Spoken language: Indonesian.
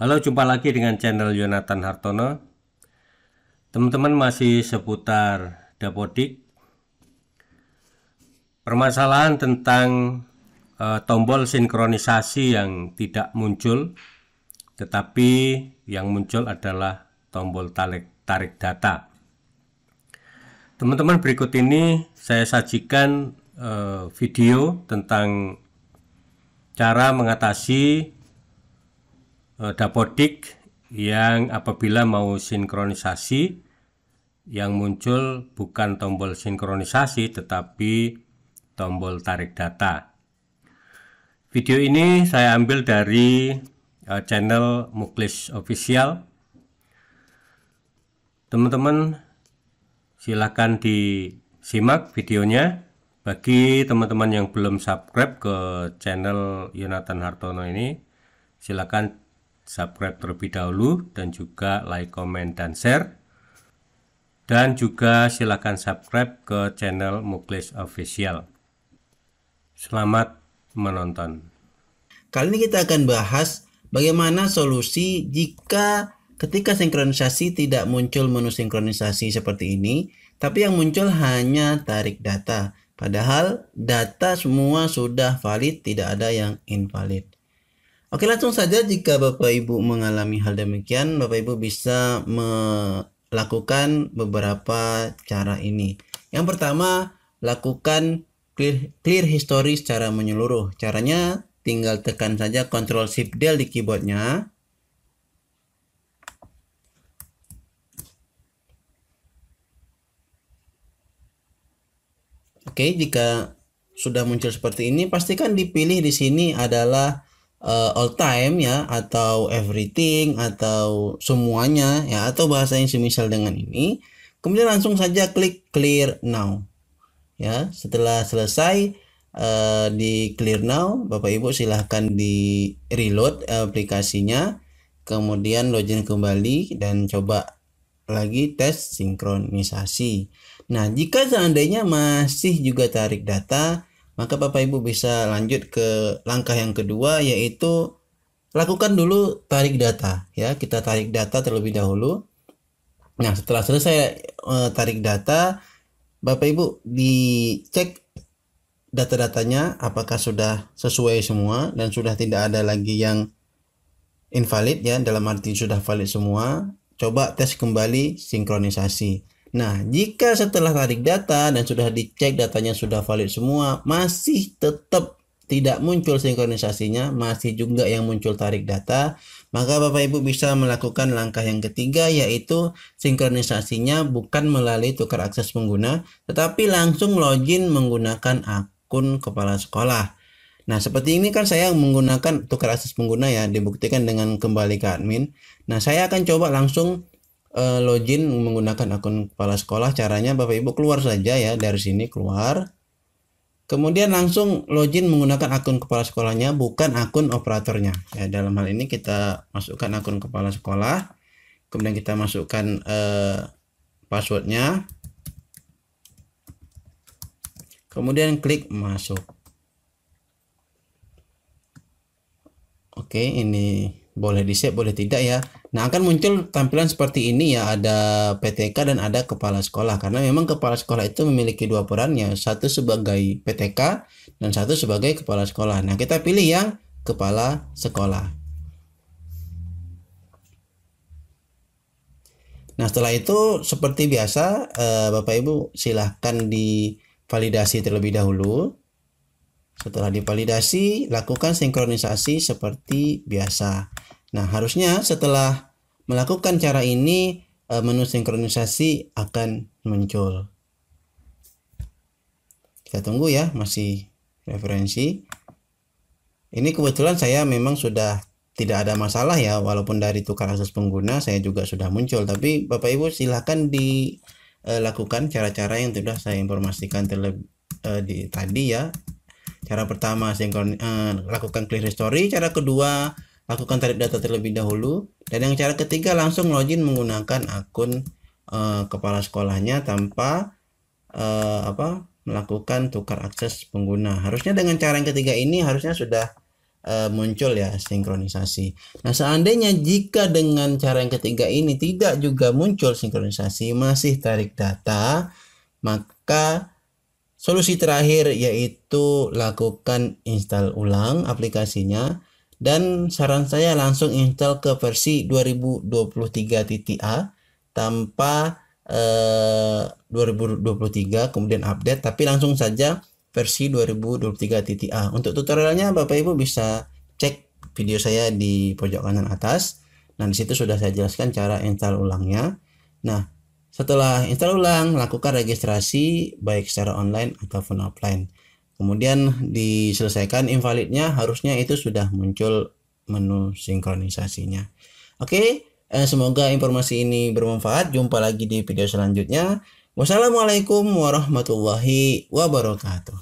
Halo, jumpa lagi dengan channel Yonatan Hartono. Teman-teman masih seputar dapodik. Permasalahan tentang e, tombol sinkronisasi yang tidak muncul, tetapi yang muncul adalah tombol tarik, tarik data. Teman-teman berikut ini saya sajikan e, video tentang cara mengatasi Eh, dapodik yang apabila mau sinkronisasi yang muncul bukan tombol sinkronisasi tetapi tombol tarik data. Video ini saya ambil dari eh, channel Muklis Official. Teman-teman silahkan disimak videonya. Bagi teman-teman yang belum subscribe ke channel Yonatan Hartono ini, silahkan subscribe terlebih dahulu dan juga like, comment, dan share. Dan juga silakan subscribe ke channel Muklis Official. Selamat menonton. Kali ini kita akan bahas bagaimana solusi jika ketika sinkronisasi tidak muncul menu sinkronisasi seperti ini, tapi yang muncul hanya tarik data. Padahal data semua sudah valid, tidak ada yang invalid. Oke, langsung saja jika Bapak Ibu mengalami hal demikian, Bapak Ibu bisa melakukan beberapa cara ini. Yang pertama, lakukan clear, clear history secara menyeluruh. Caranya tinggal tekan saja Ctrl Shift Del di keyboardnya. Oke, jika sudah muncul seperti ini, pastikan dipilih di sini adalah uh, all time ya atau everything atau semuanya ya atau bahasa yang semisal dengan ini kemudian langsung saja klik clear now ya setelah selesai uh, di clear now Bapak Ibu silahkan di reload aplikasinya kemudian login kembali dan coba lagi tes sinkronisasi nah jika seandainya masih juga tarik data maka Bapak Ibu bisa lanjut ke langkah yang kedua yaitu lakukan dulu tarik data ya kita tarik data terlebih dahulu nah setelah selesai e, tarik data Bapak Ibu dicek data-datanya apakah sudah sesuai semua dan sudah tidak ada lagi yang invalid ya dalam arti sudah valid semua coba tes kembali sinkronisasi Nah, jika setelah tarik data dan sudah dicek datanya sudah valid semua, masih tetap tidak muncul sinkronisasinya, masih juga yang muncul tarik data, maka Bapak Ibu bisa melakukan langkah yang ketiga yaitu sinkronisasinya bukan melalui tukar akses pengguna, tetapi langsung login menggunakan akun kepala sekolah. Nah, seperti ini kan saya menggunakan tukar akses pengguna ya, dibuktikan dengan kembali ke admin. Nah, saya akan coba langsung Eh, login menggunakan akun kepala sekolah caranya Bapak Ibu keluar saja ya dari sini keluar kemudian langsung login menggunakan akun kepala sekolahnya bukan akun operatornya ya dalam hal ini kita masukkan akun kepala sekolah kemudian kita masukkan uh, passwordnya kemudian klik masuk oke ini boleh di save boleh tidak ya nah akan muncul tampilan seperti ini ya ada PTK dan ada kepala sekolah karena memang kepala sekolah itu memiliki dua perannya satu sebagai PTK dan satu sebagai kepala sekolah nah kita pilih yang kepala sekolah nah setelah itu seperti biasa eh, Bapak Ibu silahkan divalidasi terlebih dahulu setelah divalidasi, lakukan sinkronisasi seperti biasa. Nah, harusnya setelah melakukan cara ini eh, menu sinkronisasi akan muncul. Kita tunggu ya, masih referensi. Ini kebetulan saya memang sudah tidak ada masalah ya, walaupun dari tukar akses pengguna saya juga sudah muncul. Tapi Bapak Ibu silahkan dilakukan eh, cara-cara yang sudah saya informasikan terlebih eh, di, tadi ya. Cara pertama sinkron eh, lakukan clear history, cara kedua lakukan tarik data terlebih dahulu dan yang cara ketiga langsung login menggunakan akun e, kepala sekolahnya tanpa e, apa melakukan tukar akses pengguna harusnya dengan cara yang ketiga ini harusnya sudah e, muncul ya sinkronisasi. Nah, seandainya jika dengan cara yang ketiga ini tidak juga muncul sinkronisasi, masih tarik data, maka solusi terakhir yaitu lakukan install ulang aplikasinya dan saran saya langsung install ke versi 2023 titik tanpa eh, 2023 kemudian update tapi langsung saja versi 2023 titik Untuk tutorialnya Bapak Ibu bisa cek video saya di pojok kanan atas. Nah, disitu sudah saya jelaskan cara install ulangnya. Nah, setelah install ulang, lakukan registrasi baik secara online ataupun offline. Kemudian diselesaikan invalidnya harusnya itu sudah muncul menu sinkronisasinya. Oke, eh, semoga informasi ini bermanfaat. Jumpa lagi di video selanjutnya. Wassalamualaikum warahmatullahi wabarakatuh.